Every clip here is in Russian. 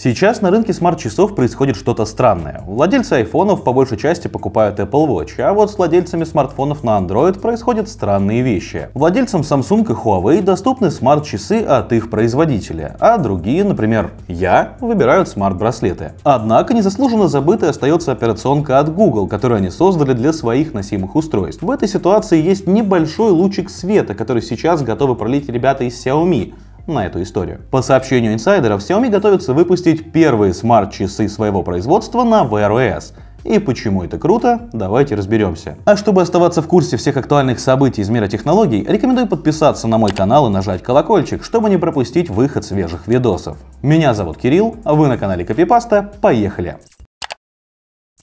Сейчас на рынке смарт-часов происходит что-то странное. Владельцы айфонов по большей части покупают Apple Watch, а вот с владельцами смартфонов на Android происходят странные вещи. Владельцам Samsung и Huawei доступны смарт-часы от их производителя, а другие, например, я, выбирают смарт-браслеты. Однако незаслуженно забытой остается операционка от Google, которую они создали для своих носимых устройств. В этой ситуации есть небольшой лучик света, который сейчас готовы пролить ребята из Xiaomi, на эту историю. По сообщению инсайдеров, Xiaomi готовится выпустить первые смарт-часы своего производства на Wear OS – и почему это круто, давайте разберемся. А чтобы оставаться в курсе всех актуальных событий из мира технологий, рекомендую подписаться на мой канал и нажать колокольчик, чтобы не пропустить выход свежих видосов. Меня зовут Кирилл, а вы на канале Копипаста, поехали!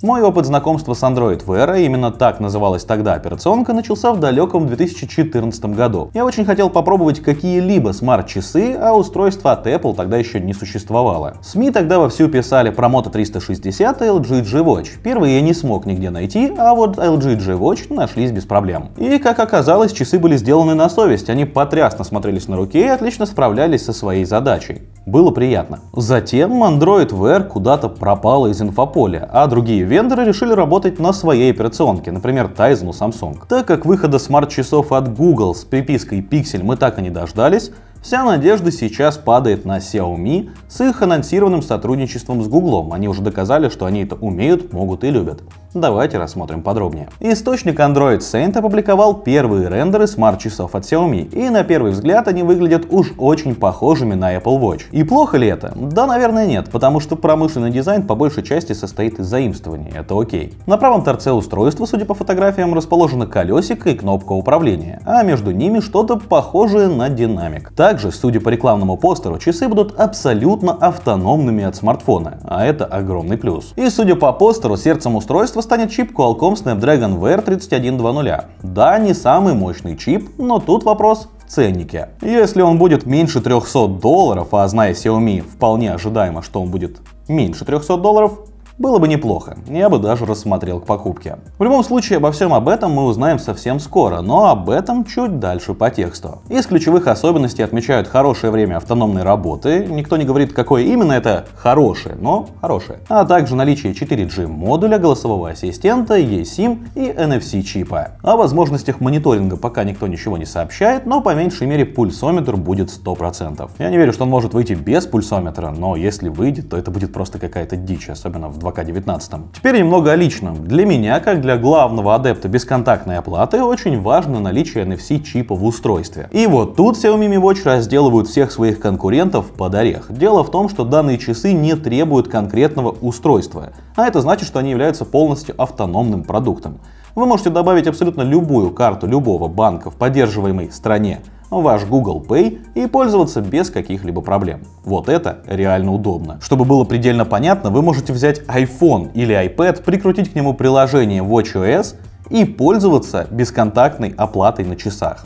Мой опыт знакомства с Android Wear, а именно так называлась тогда операционка, начался в далеком 2014 году. Я очень хотел попробовать какие-либо смарт-часы, а устройство от Apple тогда еще не существовало. СМИ тогда вовсю писали про Moto 360 и LG G Watch. Первые я не смог нигде найти, а вот LG G Watch нашлись без проблем. И, как оказалось, часы были сделаны на совесть, они потрясно смотрелись на руке и отлично справлялись со своей задачей. Было приятно. Затем Android Wear куда-то пропала из инфополя, а другие вендоры решили работать на своей операционке, например, Tizen у Samsung. Так как выхода смарт-часов от Google с припиской Pixel мы так и не дождались, Вся надежда сейчас падает на Xiaomi с их анонсированным сотрудничеством с Google. Они уже доказали, что они это умеют, могут и любят. Давайте рассмотрим подробнее. Источник Android Saint опубликовал первые рендеры смарт-часов от Xiaomi, и на первый взгляд они выглядят уж очень похожими на Apple Watch. И плохо ли это? Да, наверное, нет, потому что промышленный дизайн по большей части состоит из заимствований, это окей. На правом торце устройства, судя по фотографиям, расположено колесико и кнопка управления, а между ними что-то похожее на динамик. Также, судя по рекламному постеру, часы будут абсолютно автономными от смартфона, а это огромный плюс. И судя по постеру, сердцем устройства станет чип Qualcomm Snapdragon VR 3100. Да, не самый мощный чип, но тут вопрос в ценнике. Если он будет меньше 300 долларов, а зная Xiaomi, вполне ожидаемо, что он будет меньше 300 долларов, было бы неплохо, я бы даже рассмотрел к покупке. В любом случае, обо всем об этом мы узнаем совсем скоро, но об этом чуть дальше по тексту. Из ключевых особенностей отмечают хорошее время автономной работы, никто не говорит, какое именно это хорошее, но хорошее, а также наличие 4G модуля, голосового ассистента, eSIM и NFC чипа. О возможностях мониторинга пока никто ничего не сообщает, но по меньшей мере пульсометр будет 100%. Я не верю, что он может выйти без пульсометра, но если выйдет, то это будет просто какая-то дичь, особенно в в АК-19. Теперь немного о личном. Для меня, как для главного адепта бесконтактной оплаты, очень важно наличие NFC-чипа в устройстве. И вот тут Xiaomi Mi Watch разделывают всех своих конкурентов под орех. Дело в том, что данные часы не требуют конкретного устройства, а это значит, что они являются полностью автономным продуктом. Вы можете добавить абсолютно любую карту любого банка в поддерживаемой стране ну, ваш Google Pay и пользоваться без каких-либо проблем. Вот это реально удобно. Чтобы было предельно понятно, вы можете взять iPhone или iPad, прикрутить к нему приложение WatchOS и пользоваться бесконтактной оплатой на часах.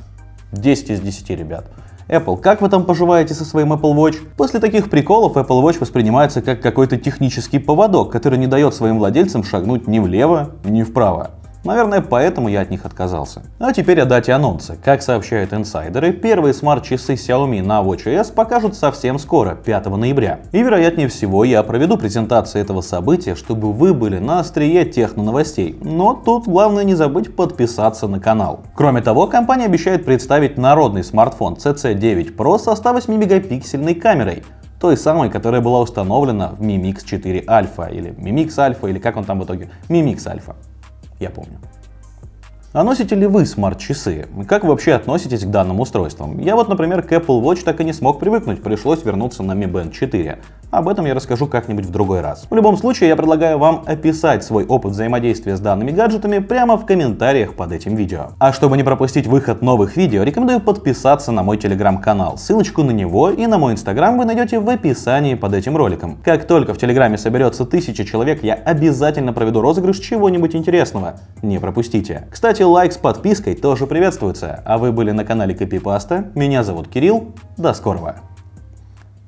10 из 10, ребят. Apple, как вы там поживаете со своим Apple Watch? После таких приколов Apple Watch воспринимается как какой-то технический поводок, который не дает своим владельцам шагнуть ни влево, ни вправо. Наверное, поэтому я от них отказался. А теперь о дате анонса. Как сообщают инсайдеры, первые смарт-часы Xiaomi на Watch OS покажут совсем скоро, 5 ноября. И вероятнее всего я проведу презентацию этого события, чтобы вы были на острие техно-новостей. Но тут главное не забыть подписаться на канал. Кроме того, компания обещает представить народный смартфон CC9 Pro со 108-мегапиксельной камерой той самой, которая была установлена в Mi Mix 4 Alpha или Mi Mix Alpha или как он там в итоге, Mi Mix Alpha я помню. А носите ли вы смарт-часы? Как вы вообще относитесь к данным устройствам? Я вот, например, к Apple Watch так и не смог привыкнуть, пришлось вернуться на Mi Band 4. Об этом я расскажу как-нибудь в другой раз. В любом случае, я предлагаю вам описать свой опыт взаимодействия с данными гаджетами прямо в комментариях под этим видео. А чтобы не пропустить выход новых видео, рекомендую подписаться на мой телеграм-канал. Ссылочку на него и на мой инстаграм вы найдете в описании под этим роликом. Как только в телеграме соберется тысяча человек, я обязательно проведу розыгрыш чего-нибудь интересного. Не пропустите. Кстати, лайк с подпиской тоже приветствуется. А вы были на канале Копипаста. Меня зовут Кирилл. До скорого.